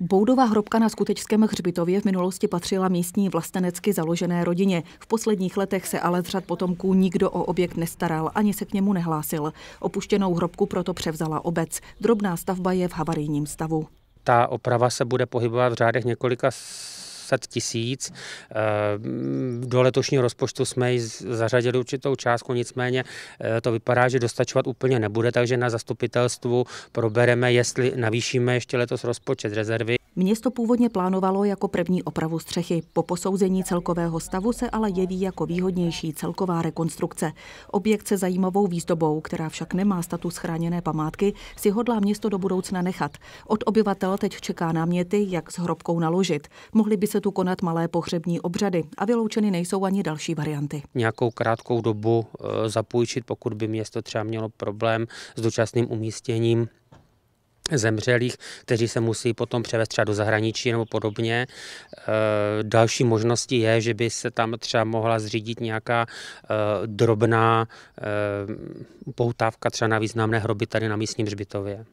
Boudová hrobka na Skutečském hřbitově v minulosti patřila místní vlastenecky založené rodině. V posledních letech se ale z řad potomků nikdo o objekt nestaral, ani se k němu nehlásil. Opuštěnou hrobku proto převzala obec. Drobná stavba je v havarijním stavu. Ta oprava se bude pohybovat v řádech několika 300 tisíc. Eh, do letošního rozpočtu jsme ji zařadili určitou částku, nicméně eh, to vypadá, že dostačovat úplně nebude, takže na zastupitelstvu probereme, jestli navýšíme ještě letos rozpočet rezervy. Město původně plánovalo jako první opravu střechy. Po posouzení celkového stavu se ale jeví jako výhodnější celková rekonstrukce. Objekt se zajímavou výzdobou, která však nemá status chráněné památky, si hodlá město do budoucna nechat. Od obyvatel teď čeká náměty, jak s hrobkou naložit. Mohly by se tu konat malé pohřební obřady a vyloučeny nejsou ani další varianty. Nějakou krátkou dobu eh, zapůjčit, pokud by město třeba mělo problém s dočasným umístěním zemřelých, kteří se musí potom převést třeba do zahraničí nebo podobně. Eh, další možností je, že by se tam třeba mohla zřídit nějaká eh, drobná eh, poutávka třeba na významné hroby tady na místním hřbitově.